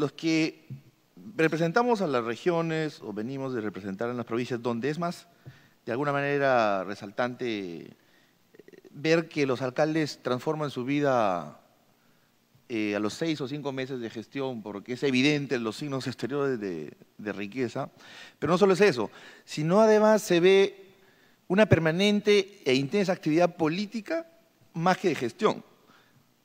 los que representamos a las regiones o venimos de representar en las provincias, donde es más, de alguna manera, resaltante eh, ver que los alcaldes transforman su vida eh, a los seis o cinco meses de gestión, porque es evidente los signos exteriores de, riqueza. Pero no solo es eso, sino además se ve una permanente e intensa actividad política más que de gestión.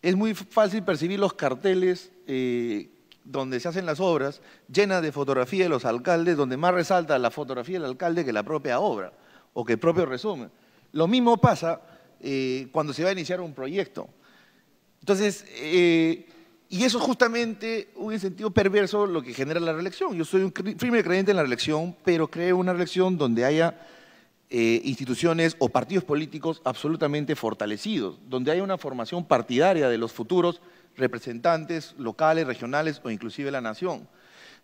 Es muy fácil percibir los carteles eh, donde se hacen las obras, llena de fotografía de los alcaldes, donde más resalta la fotografía del alcalde que la propia obra o que el propio resumen. Lo mismo pasa eh, cuando se va a iniciar un proyecto. Entonces, eh, y eso es justamente un sentido perverso lo que genera la reelección. Yo soy un firme creyente en la reelección, pero creo una reelección donde haya eh, instituciones o partidos políticos absolutamente fortalecidos, donde haya una formación partidaria de los futuros representantes locales, regionales o inclusive la nación.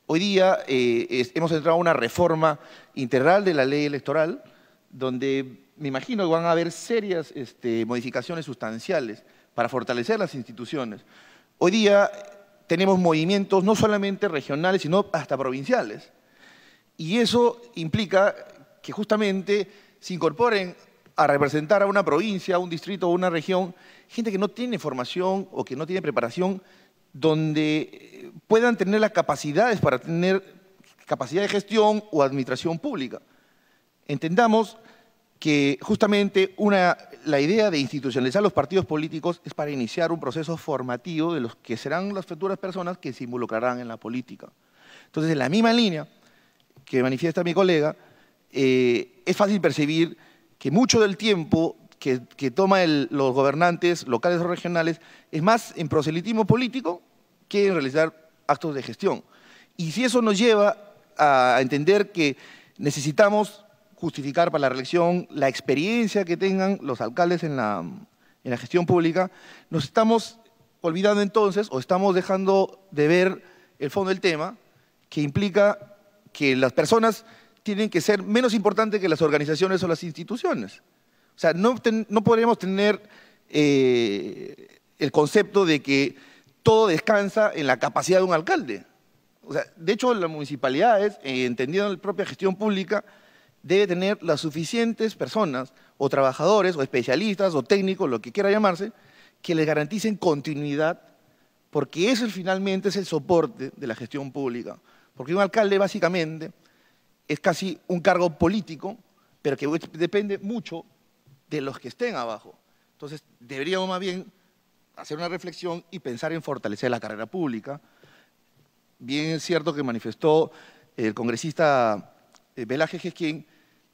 Hoy día eh, hemos entrado a una reforma integral de la ley electoral, donde me imagino que van a haber serias este, modificaciones sustanciales para fortalecer las instituciones. Hoy día tenemos movimientos no solamente regionales, sino hasta provinciales. Y eso implica que justamente se incorporen a representar a una provincia, a un distrito, a una región, gente que no tiene formación o que no tiene preparación, donde eh, puedan tener las capacidades para tener capacidad de gestión o administración pública. Entendamos que justamente una, la idea de institucionalizar los partidos políticos es para iniciar un proceso formativo de los que serán las futuras personas que se involucrarán en la política. Entonces, en la misma línea que manifiesta mi colega, eh, es fácil percibir que mucho del tiempo que, toman los gobernantes locales o regionales es más en proselitismo político que en realizar actos de gestión. Y si eso nos lleva a entender que necesitamos justificar para la reelección la experiencia que tengan los alcaldes en la, en la gestión pública, nos estamos olvidando entonces o estamos dejando de ver el fondo del tema que implica que las personas tienen que ser menos importantes que las organizaciones o las instituciones. O sea, no, no podríamos tener eh, el concepto de que todo descansa en la capacidad de un alcalde. O sea, de hecho, las municipalidades, eh, entendiendo la propia gestión pública, debe tener las suficientes personas o trabajadores o especialistas o técnicos, lo que quiera llamarse, que les garanticen continuidad, porque eso finalmente es el soporte de la gestión pública. Porque un alcalde básicamente es casi un cargo político, pero que depende mucho de los que estén abajo. Entonces, deberíamos más bien hacer una reflexión y pensar en fortalecer la carrera pública. Bien es cierto que manifestó el congresista eh, Velaje Gesquín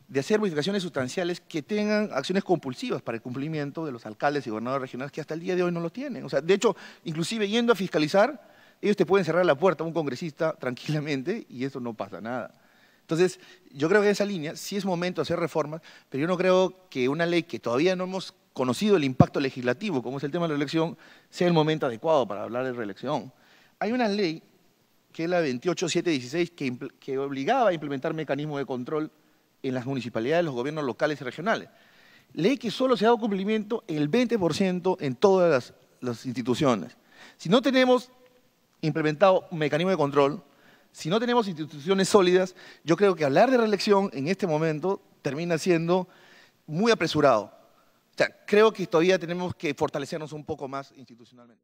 de hacer modificaciones sustanciales que tengan acciones compulsivas para el cumplimiento de los alcaldes y gobernadores regionales que hasta el día de hoy no lo tienen. O sea, de hecho, inclusive yendo a fiscalizar, ellos te pueden cerrar la puerta a un congresista tranquilamente y eso no pasa nada. Entonces, yo creo que en esa línea sí es momento de hacer reformas, pero yo no creo que una ley que todavía no hemos conocido el impacto legislativo, como es el tema de la elección, sea el momento adecuado para hablar de reelección. Hay una ley, que es la 28716, que, que obligaba a implementar mecanismos de control en las municipalidades, los gobiernos locales y regionales. Ley que solo se ha dado cumplimiento el 20% en todas las instituciones. Si no tenemos implementado un mecanismo de control, si no tenemos instituciones sólidas, yo creo que hablar de reelección en este momento termina siendo muy apresurado. O sea, creo que todavía tenemos que fortalecernos un poco más institucionalmente.